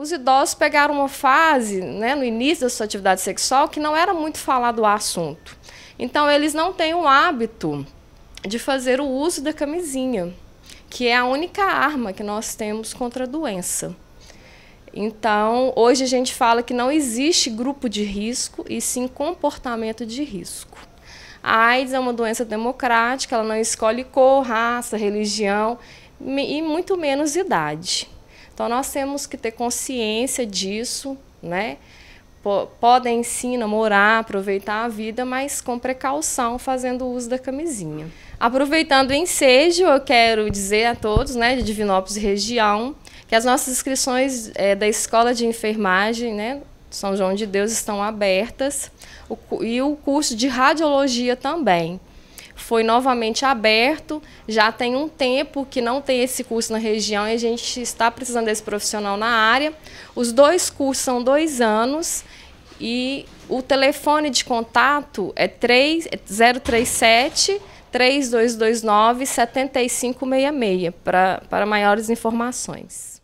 os idosos pegaram uma fase, né, no início da sua atividade sexual, que não era muito falado o assunto. Então, eles não têm o hábito de fazer o uso da camisinha, que é a única arma que nós temos contra a doença. Então, hoje a gente fala que não existe grupo de risco, e sim comportamento de risco. A AIDS é uma doença democrática, ela não escolhe cor, raça, religião e muito menos idade. Então nós temos que ter consciência disso, né? podem sim namorar, aproveitar a vida, mas com precaução, fazendo uso da camisinha. Aproveitando o ensejo, eu quero dizer a todos né, de Divinópolis região que as nossas inscrições é, da Escola de Enfermagem né, São João de Deus estão abertas o, e o curso de Radiologia também foi novamente aberto. Já tem um tempo que não tem esse curso na região e a gente está precisando desse profissional na área. Os dois cursos são dois anos e o telefone de contato é 3, 037 3229 7566 para, para maiores informações.